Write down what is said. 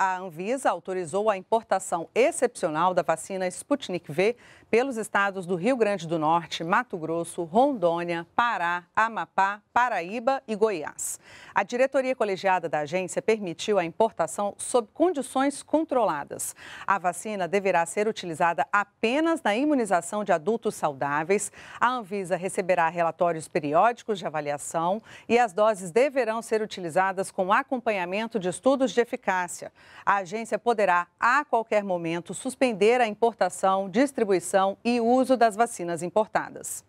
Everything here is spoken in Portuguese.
a Anvisa autorizou a importação excepcional da vacina Sputnik V pelos estados do Rio Grande do Norte, Mato Grosso, Rondônia, Pará, Amapá, Paraíba e Goiás. A diretoria colegiada da agência permitiu a importação sob condições controladas. A vacina deverá ser utilizada apenas na imunização de adultos saudáveis. A Anvisa receberá relatórios periódicos de avaliação e as doses deverão ser utilizadas com acompanhamento de estudos de eficácia. A agência poderá, a qualquer momento, suspender a importação, distribuição e uso das vacinas importadas.